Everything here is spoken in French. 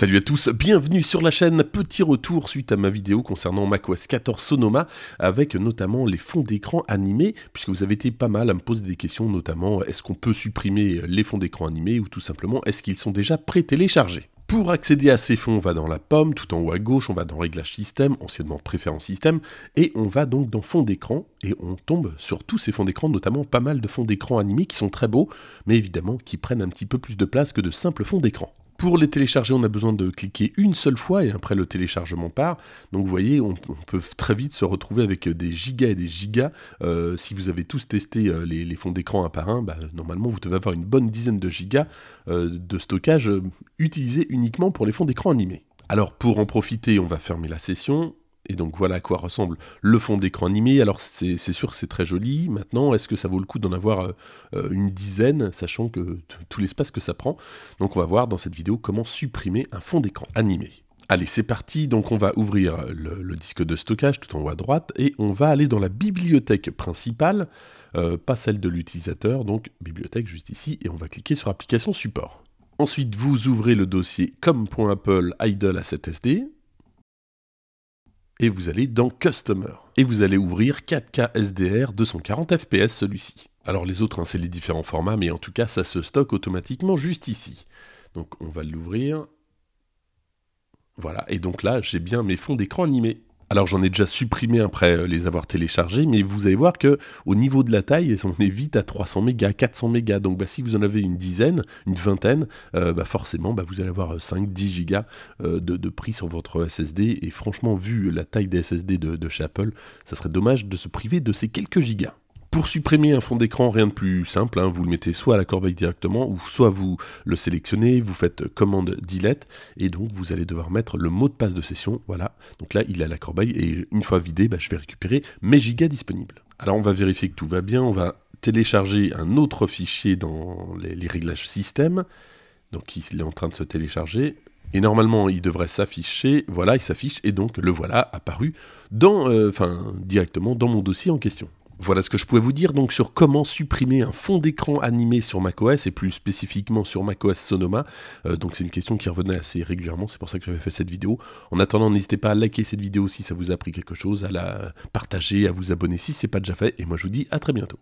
Salut à tous, bienvenue sur la chaîne. Petit retour suite à ma vidéo concernant macOS 14 Sonoma, avec notamment les fonds d'écran animés, puisque vous avez été pas mal à me poser des questions, notamment est-ce qu'on peut supprimer les fonds d'écran animés ou tout simplement est-ce qu'ils sont déjà pré-téléchargés pour accéder à ces fonds, on va dans la pomme, tout en haut à gauche, on va dans Réglage système, anciennement préférence système, et on va donc dans Fonds d'écran, et on tombe sur tous ces fonds d'écran, notamment pas mal de fonds d'écran animés qui sont très beaux, mais évidemment qui prennent un petit peu plus de place que de simples fonds d'écran. Pour les télécharger, on a besoin de cliquer une seule fois et après le téléchargement part. Donc vous voyez, on, peut très vite se retrouver avec des gigas et des gigas. Euh, si vous avez tous testé euh, les, fonds d'écran un par un, bah, normalement vous devez avoir une bonne dizaine de gigas euh, de stockage utilisé uniquement pour les fonds d'écran animés. Alors pour en profiter, on va fermer la session, et donc voilà à quoi ressemble le fond d'écran animé. Alors c'est sûr c'est très joli. Maintenant, est-ce que ça vaut le coup d'en avoir euh, euh, une dizaine, sachant que tout l'espace que ça prend Donc on va voir dans cette vidéo comment supprimer un fond d'écran animé. Allez, c'est parti, donc on va ouvrir le, disque de stockage tout en haut à droite et on va aller dans la bibliothèque principale, euh, pas celle de l'utilisateur, donc bibliothèque juste ici, et on va cliquer sur application support. Ensuite, vous ouvrez le dossier comme.apple idle à 7 SD, et vous allez dans Customer. Et vous allez ouvrir 4K SDR 240 fps celui-ci. Alors les autres, hein, c'est les différents formats, mais en tout cas, ça se stocke automatiquement juste ici. Donc on va l'ouvrir. Voilà, et donc là, j'ai bien mes fonds d'écran animés. Alors j'en ai déjà supprimé après euh, les avoir téléchargés, mais vous allez voir que au niveau de la taille, on est vite à 300 mégas, 400 mégas. Donc bah, si vous en avez une dizaine, une vingtaine, euh, bah, forcément bah, vous allez avoir 5-10 euh, gigas de, prix sur votre SSD. Et franchement, vu la taille des SSD de, de chez Apple, ça serait dommage de se priver de ces quelques gigas. Pour supprimer un fond d'écran, rien de plus simple, hein, vous le mettez soit à la corbeille directement, ou soit vous le sélectionnez, vous faites commande delete, et donc vous allez devoir mettre le mot de passe de session, voilà. Donc là, il est à la corbeille, et une fois vidé, bah, je vais récupérer mes gigas disponibles. Alors on va vérifier que tout va bien, on va télécharger un autre fichier dans les, réglages système, donc il est en train de se télécharger, et normalement, il devrait s'afficher. Voilà, il s'affiche et donc le voilà apparu dans, euh, enfin, directement dans mon dossier en question. Voilà ce que je pouvais vous dire donc sur comment supprimer un fond d'écran animé sur macOS et plus spécifiquement sur macOS Sonoma. Euh, donc c'est une question qui revenait assez régulièrement, c'est pour ça que j'avais fait cette vidéo. En attendant, n'hésitez pas à liker cette vidéo si ça vous a appris quelque chose, à la partager, à vous abonner si ce c'est pas déjà fait et moi je vous dis à très bientôt.